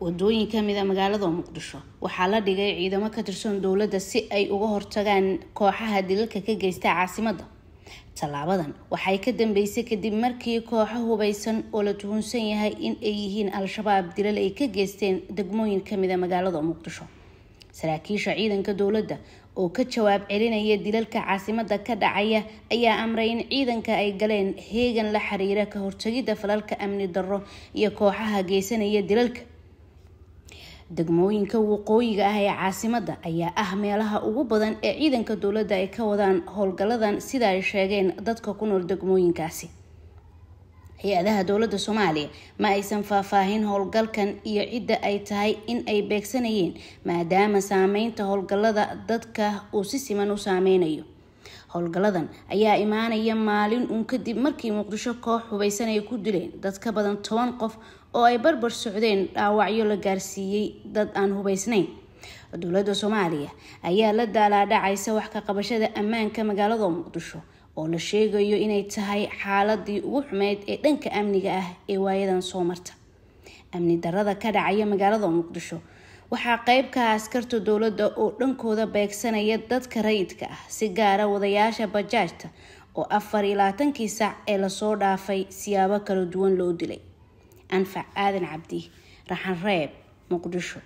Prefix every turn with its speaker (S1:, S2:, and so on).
S1: wadooyin ka mida ah magaalada muqdisho waxaa la dhigay ciidamo ka tirsan dowladda si ay uga hortagaan kooxaha dilalka ka geysta caasimadda tallaabadan waxay ka dambeysay kadib markii kooxo hubaysan oo la tuhunsan yahay in ay yihiin al-shabaab dilal ay ka geysteen degmooyin kamid a ah magaalada muqdisho saraakiisha ciidanka dowladda oo ka jawaab celinaya dilalka caasimada ka dhacaya ayaa amray in ciidanka ay galeen heegan la xiriira ka hortagidda falalka amni darro iyo kooxaha geysanaya dilalka degmooyinka waqooyiga ah ee caasimadda ayaa ah meelaha ugu badan ee ciidanka dowladda ay ka wadaan howlgalladan sida ay sheegeen dadka ku nool degmooyinkaasi hay-adaha dowladda soomaaliya ma aysan faahfaahin howlgalkan iyo cidda ay tahay in ay beegsanayeen maadaama saameynta howlgallada dadka uu si siman u saameynayo howlgalladan ayaa imaanaya maalin uun kadib markii muqdisho koox hubaysan ay ku dileen dad ka badan toban qof oo ay barbar socdeen dhaawacyo la gaarsiiyey dad aan hubaysnayn dowladda soomaaliya ayaa la daalaa dhacaysa wax ka qabashada ammaanka magaalada muqdisho oo la sheegayo inay tahay xaaladii ugu xumeyd ee dhanka amniga ah ee waayadan soo marta amni darada ka dhacaya magaalada muqdisho waxaa qeybka ah askarta dowladda oo dhankooda beegsanaya dadka rayidka ah si gaara wadayaasha bajaajta oo afar iyo laatankii saac ee lasoo dhaafay siyaabo kala duwan loo dilay anfac aadan cabdi raxan reeb muqdisho